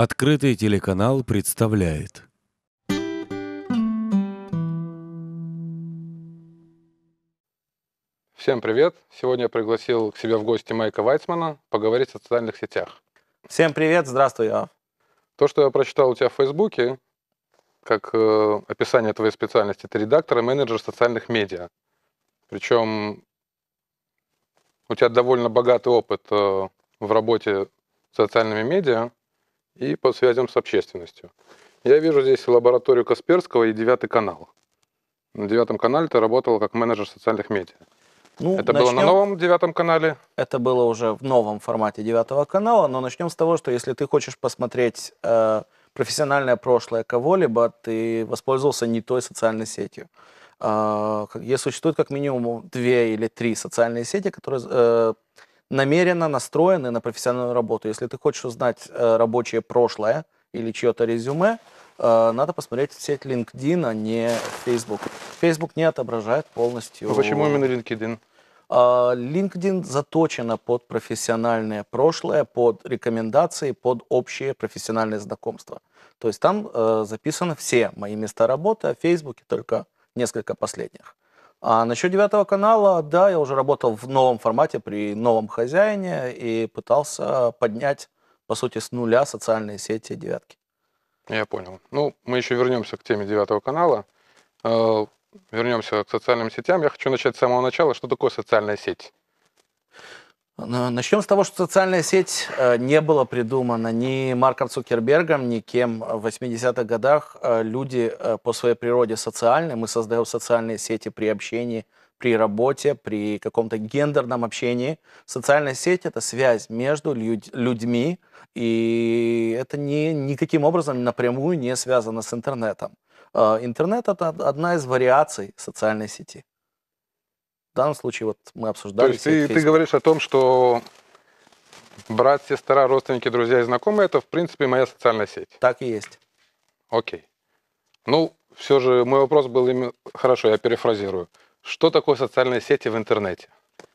Открытый телеканал представляет. Всем привет! Сегодня я пригласил к себе в гости Майка Вайцмана поговорить о социальных сетях. Всем привет! Здравствуй, Ав. То, что я прочитал у тебя в Фейсбуке, как э, описание твоей специальности, ты редактор и менеджер социальных медиа. Причем у тебя довольно богатый опыт э, в работе с социальными медиа и по связям с общественностью. Я вижу здесь лабораторию Касперского и девятый канал. На девятом канале ты работал как менеджер социальных медиа. Ну, это начнем... было на новом девятом канале? Это было уже в новом формате девятого канала, но начнем с того, что если ты хочешь посмотреть э, профессиональное прошлое кого-либо, ты воспользовался не той социальной сетью. Э, существует как минимум две или три социальные сети, которые э, намеренно настроены на профессиональную работу. Если ты хочешь узнать э, рабочее прошлое или чье-то резюме, э, надо посмотреть в сеть LinkedIn, а не Facebook. Facebook не отображает полностью... А почему именно LinkedIn? А, LinkedIn заточена под профессиональное прошлое, под рекомендации, под общие профессиональные знакомства. То есть там э, записаны все мои места работы, а в Facebook только несколько последних. А насчет девятого канала, да, я уже работал в новом формате при новом хозяине и пытался поднять, по сути, с нуля социальные сети девятки. Я понял. Ну, мы еще вернемся к теме девятого канала. Э, вернемся к социальным сетям. Я хочу начать с самого начала. Что такое социальная сеть? Ну, начнем с того, что социальная сеть э, не была придумана ни Марком Цукербергом, ни кем. В 80-х годах э, люди э, по своей природе социальны. Мы создаем социальные сети при общении, при работе, при каком-то гендерном общении. Социальная сеть — это связь между людьми, и это ни, никаким образом напрямую не связано с интернетом. Интернет — это одна из вариаций социальной сети данном случае вот мы обсуждали. То есть ты, ты говоришь о том, что брат, сестра, родственники, друзья и знакомые это в принципе моя социальная сеть. Так и есть. Окей. Ну, все же мой вопрос был именно... Хорошо, я перефразирую. Что такое социальные сети в интернете?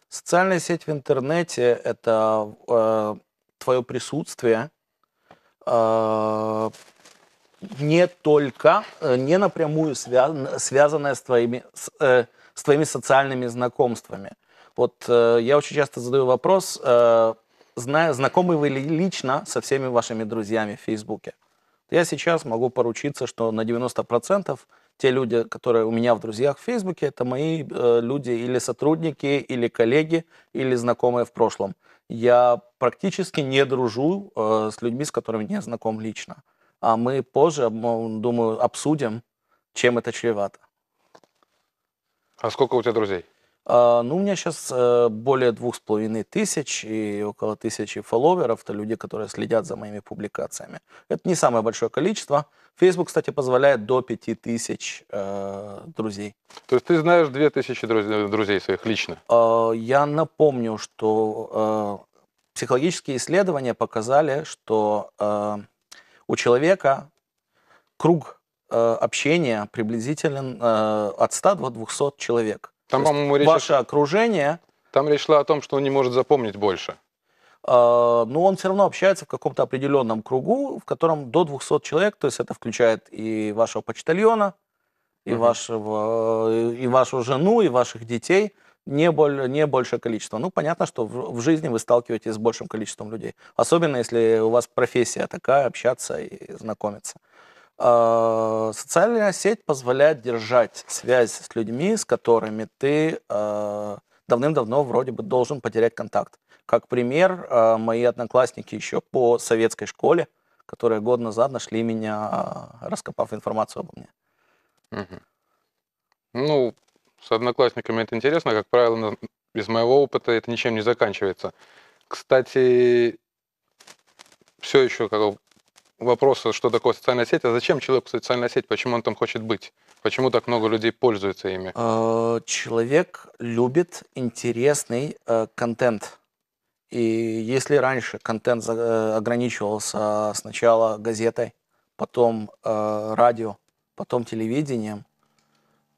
Социальная сеть в интернете – это э, твое присутствие э, не только, э, не напрямую связано, связанное с твоими, с, э, с твоими социальными знакомствами. Вот э, я очень часто задаю вопрос, э, зная, знакомы вы ли лично со всеми вашими друзьями в Фейсбуке? Я сейчас могу поручиться, что на 90% те люди, которые у меня в друзьях в Фейсбуке, это мои э, люди или сотрудники, или коллеги, или знакомые в прошлом. Я практически не дружу э, с людьми, с которыми не знаком лично. А мы позже, думаю, обсудим, чем это чревато. А сколько у тебя друзей? А, ну, у меня сейчас э, более двух с половиной тысяч и около тысячи фолловеров, это люди, которые следят за моими публикациями. Это не самое большое количество. Facebook, кстати, позволяет до пяти тысяч э, друзей. То есть ты знаешь две тысячи э, друзей своих лично? А, я напомню, что э, психологические исследования показали, что э, у человека круг Э, общения приблизительно э, от 100 до 200 человек. Там, по-моему, речь... Ваше окружение... Там речь шла о том, что он не может запомнить больше. Э, но он все равно общается в каком-то определенном кругу, в котором до 200 человек, то есть это включает и вашего почтальона, и, угу. вашего, и вашу жену, и ваших детей не, боль, не большее количество. Ну, понятно, что в, в жизни вы сталкиваетесь с большим количеством людей. Особенно, если у вас профессия такая, общаться и знакомиться. Э, социальная сеть позволяет держать связь с людьми, с которыми ты э, давным-давно вроде бы должен потерять контакт. Как пример, э, мои одноклассники еще по советской школе, которые год назад нашли меня, раскопав информацию обо мне. Угу. Ну, с одноклассниками это интересно. Как правило, из моего опыта это ничем не заканчивается. Кстати, все еще как вопросу, что такое социальная сеть, а зачем человеку социальная сеть, почему он там хочет быть, почему так много людей пользуются ими? А, человек любит интересный э, контент. И если раньше контент э, ограничивался сначала газетой, потом э, радио, потом телевидением,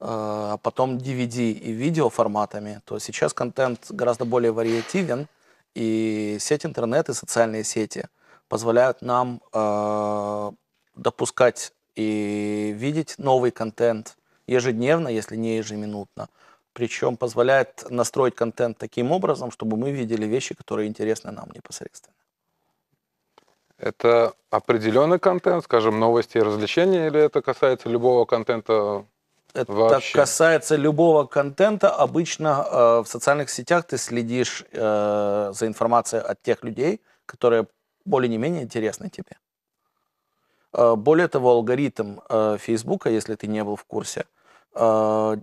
а потом DVD и видео форматами, то сейчас контент гораздо более вариативен, и сеть интернет и социальные сети – позволяют нам э, допускать и видеть новый контент ежедневно, если не ежеминутно. Причем позволяет настроить контент таким образом, чтобы мы видели вещи, которые интересны нам непосредственно. Это определенный контент, скажем, новости и развлечения, или это касается любого контента это вообще? касается любого контента. Обычно э, в социальных сетях ты следишь э, за информацией от тех людей, которые более не менее интересны тебе. Э, более того, алгоритм э, Фейсбука, если ты не был в курсе, э,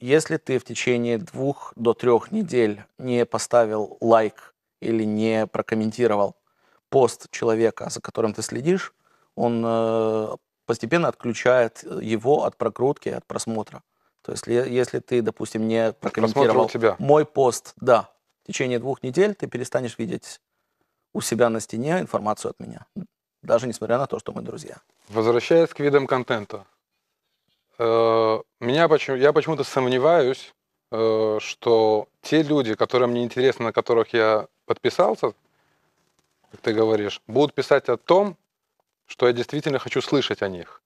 если ты в течение двух до трех недель не поставил лайк или не прокомментировал пост человека, за которым ты следишь, он постепенно отключает его от прокрутки, от просмотра. То есть, если ты, допустим, не прокомментировал тебя. мой пост, да, в течение двух недель ты перестанешь видеть у себя на стене информацию от меня, даже несмотря на то, что мы друзья. Возвращаясь к видам контента, э, меня почему, я почему-то сомневаюсь, э, что те люди, которым мне интересно, на которых я подписался, как ты говоришь, будут писать о том, что я действительно хочу слышать о них.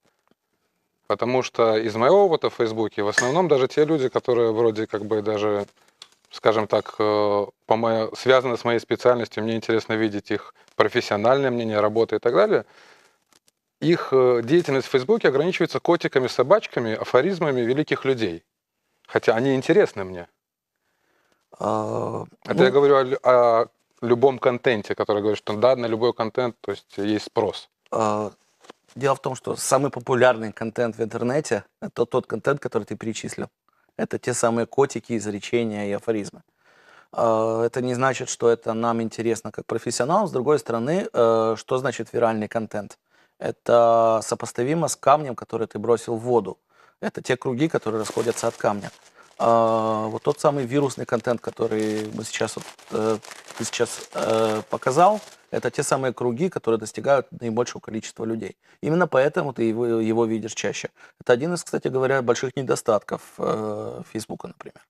Потому что из моего опыта в Фейсбуке в основном даже те люди, которые вроде как бы даже скажем так, э, по моей, связаны с моей специальностью, мне интересно видеть их профессиональное мнение, работы и так далее, их э, деятельность в Фейсбуке ограничивается котиками, собачками, афоризмами великих людей. Хотя они интересны мне. А, Это ну... я говорю о, о любом контенте, который говорит, что да, на любой контент, то есть есть спрос. А, дело в том, что самый популярный контент в интернете – это тот контент, который ты перечислил. Это те самые котики, изречения и афоризмы. А, это не значит, что это нам интересно как профессионалам. С другой стороны, э, что значит виральный контент? Это сопоставимо с камнем, который ты бросил в воду. Это те круги, которые расходятся от камня. А, вот тот самый вирусный контент, который мы сейчас, вот, э, ты сейчас э, показал, это те самые круги, которые достигают наибольшего количества людей. Именно поэтому ты его, его видишь чаще. Это один из, кстати говоря, больших недостатков э, Фейсбука, например.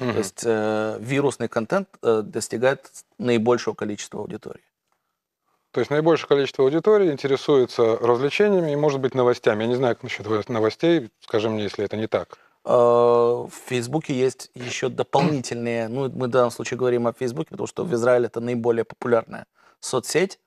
Угу. То есть э, вирусный контент э, достигает наибольшего количества аудитории. То есть наибольшее количество аудитории интересуется развлечениями и, может быть, новостями. Я не знаю, как насчет новостей. Скажи мне, если это не так. Э, в Фейсбуке есть еще дополнительные, ну, мы в данном случае говорим о Фейсбуке, потому что в Израиле это наиболее популярная соцсеть.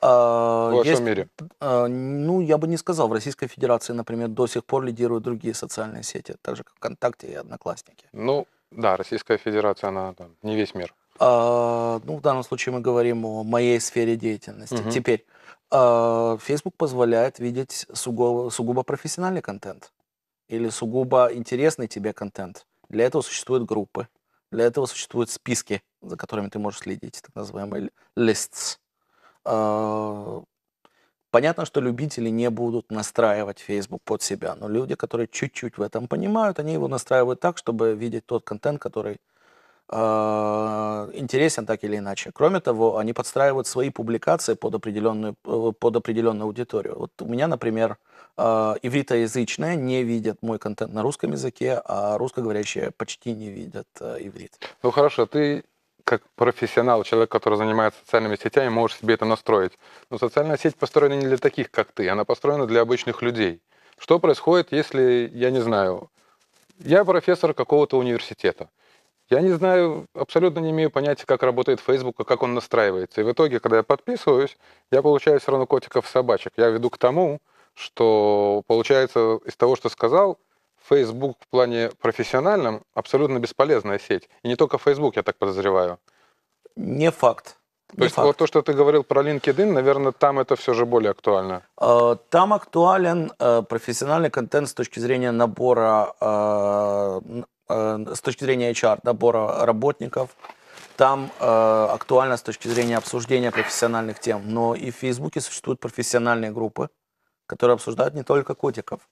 Во э, всем есть, мире? Э, ну, я бы не сказал. В Российской Федерации, например, до сих пор лидируют другие социальные сети, так же как ВКонтакте и Одноклассники. Ну, да, Российская Федерация, она да, не весь мир. А, ну, в данном случае мы говорим о моей сфере деятельности. Угу. Теперь, а, Facebook позволяет видеть сугубо, сугубо профессиональный контент или сугубо интересный тебе контент. Для этого существуют группы, для этого существуют списки, за которыми ты можешь следить, так называемые lists. А, понятно, что любители не будут настраивать Facebook под себя, но люди, которые чуть-чуть в этом понимают, они его настраивают так, чтобы видеть тот контент, который а, интересен так или иначе. Кроме того, они подстраивают свои публикации под определенную, э, под определенную аудиторию. Вот у меня, например, а, ивритоязычные не видят мой контент на русском языке, а русскоговорящие почти не видят э, иврит. Ну хорошо, ты как профессионал, человек, который занимается социальными сетями, можешь себе это настроить. Но социальная сеть построена не для таких, как ты, она построена для обычных людей. Что происходит, если, я не знаю, я профессор какого-то университета, я не знаю, абсолютно не имею понятия, как работает Facebook, и как он настраивается. И в итоге, когда я подписываюсь, я получаю все равно котиков собачек. Я веду к тому, что получается из того, что сказал, Facebook в плане профессиональном абсолютно бесполезная сеть. И не только Facebook, я так подозреваю. Не факт. То не есть факт. вот то, что ты говорил про LinkedIn, наверное, там это все же более актуально. Э, там актуален э, профессиональный контент с точки зрения набора э, Э, с точки зрения HR, набора работников, там э, актуально с точки зрения обсуждения профессиональных тем. Но и в Фейсбуке существуют профессиональные группы, которые обсуждают не только котиков.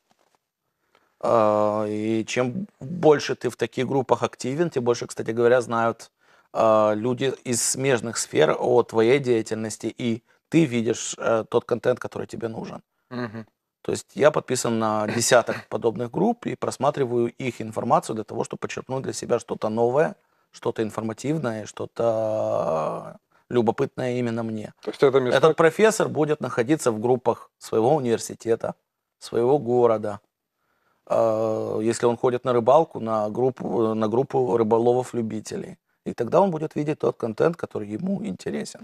Э, и чем больше ты в таких группах активен, тем больше, кстати говоря, знают э, люди из смежных сфер о твоей деятельности, и ты видишь э, тот контент, который тебе нужен. Угу. То есть я подписан на десяток подобных групп и просматриваю их информацию для того, чтобы почерпнуть для себя что-то новое, что-то информативное, что-то любопытное именно мне. То есть это место... Этот профессор будет находиться в группах своего университета, своего города. Э, если он ходит на рыбалку, на группу, на группу рыболовов-любителей. И тогда он будет видеть тот контент, который ему интересен.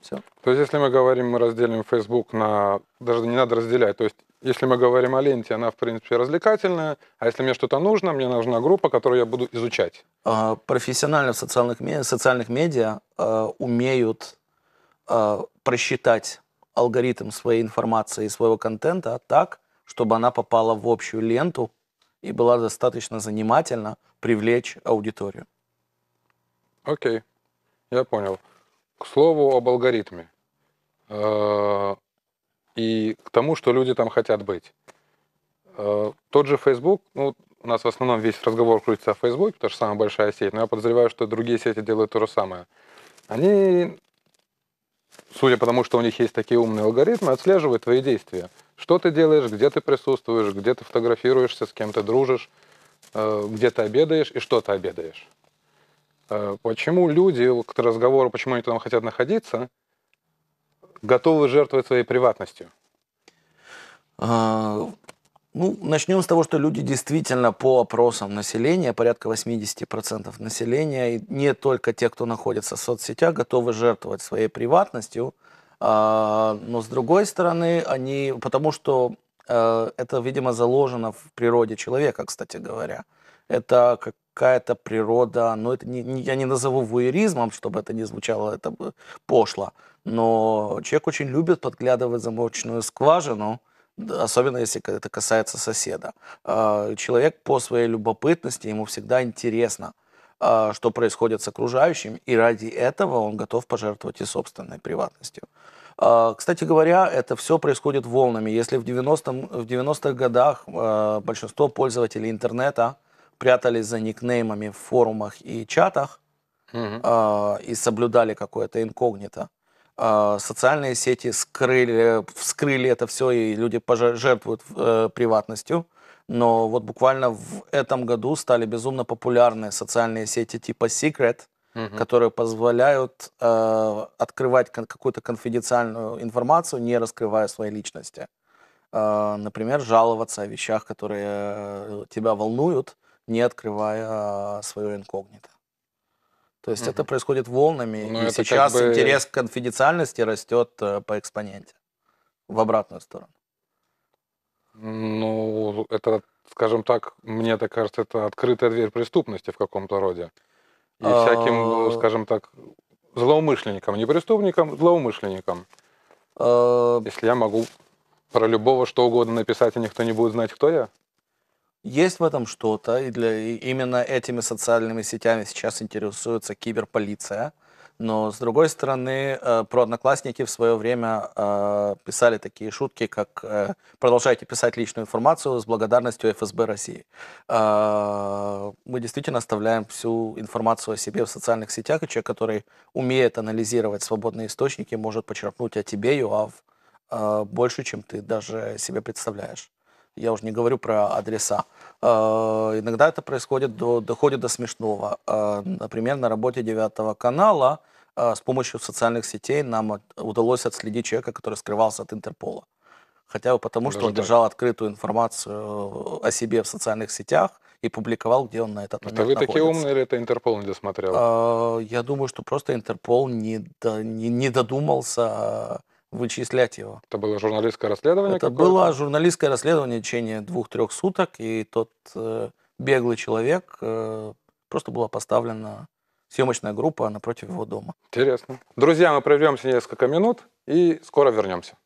Все. То есть, если мы говорим, мы разделим Facebook на... Даже не надо разделять. То есть, если мы говорим о ленте, она, в принципе, развлекательная. А если мне что-то нужно, мне нужна группа, которую я буду изучать. А, профессионально в социальных, медиа, социальных медиа э, умеют э, просчитать алгоритм своей информации и своего контента так, чтобы она попала в общую ленту и была достаточно занимательна привлечь аудиторию. Окей, я понял. К слову об алгоритме. Э -э к тому, что люди там хотят быть. Э, тот же Facebook, ну, у нас в основном весь разговор крутится о Facebook, потому что самая большая сеть, но я подозреваю, что другие сети делают то же самое. Они, судя по тому, что у них есть такие умные алгоритмы, отслеживают твои действия. Что ты делаешь, где ты присутствуешь, где ты фотографируешься, с кем ты дружишь, э, где ты обедаешь и что ты обедаешь. Э, почему люди, к разговору, почему они там хотят находиться, готовы жертвовать своей приватностью? А, ну, начнем с того, что люди действительно по опросам населения, порядка 80% населения, и не только те, кто находится в соцсетях, готовы жертвовать своей приватностью, а, но с другой стороны, они, потому что э, это, видимо, заложено в природе человека, кстати говоря. Это какая-то природа, но это не, я не назову вуеризмом, чтобы это не звучало это пошло, но человек очень любит подглядывать замочную скважину, особенно если это касается соседа. А, человек по своей любопытности, ему всегда интересно, а, что происходит с окружающим, и ради этого он готов пожертвовать и собственной приватностью. А, кстати говоря, это все происходит волнами. Если в 90-х в 90 годах большинство пользователей интернета прятались за никнеймами в форумах и чатах угу. и соблюдали какое-то инкогнито, а, социальные сети скрыли, вскрыли это все, и люди пожертвуют э, приватностью. Но вот буквально в этом году стали безумно популярны социальные сети типа Secret, угу. которые позволяют э, открывать кон- какую-то конфиденциальную информацию, не раскрывая своей личности. Э, например, жаловаться о вещах, которые э, тебя волнуют, не открывая э, свое инкогнито. То есть угу. это происходит волнами, Но и ну, сейчас как бы... интерес к конфиденциальности растет э, по экспоненте в обратную сторону. Ну, это, скажем так, мне так кажется, это открытая дверь преступности в каком-то роде. И а, всяким, скажем так, злоумышленникам, не преступникам, злоумышленникам. А, Если я могу про любого что угодно написать, и никто не будет знать, кто я? Есть в этом что-то, и для и именно этими социальными сетями сейчас интересуется киберполиция. Но с другой стороны, э, про одноклассники в свое время э, писали такие шутки, как э, продолжайте писать личную информацию с благодарностью ФСБ России. Э, мы действительно оставляем всю информацию о себе в социальных сетях, и человек, который умеет анализировать свободные источники, может почерпнуть о тебе, Юав, э, больше, чем ты даже себе представляешь я уже не говорю про адреса. Э, иногда это происходит, до, доходит до смешного. Э, например, на работе девятого канала э, с помощью социальных сетей нам удалось отследить человека, который скрывался от Интерпола. Хотя бы потому, Даже что он так. держал открытую информацию о себе в социальных сетях и публиковал, где он на этот момент Это вы находится. такие умные или это Интерпол не досмотрел? Я думаю, что просто Интерпол не, не, не додумался вычислять его. Это было журналистское расследование? Это было журналистское расследование в течение двух-трех суток, и тот э, беглый человек э, просто была поставлена съемочная группа напротив его дома. Интересно. Друзья, мы прервемся несколько минут и скоро вернемся.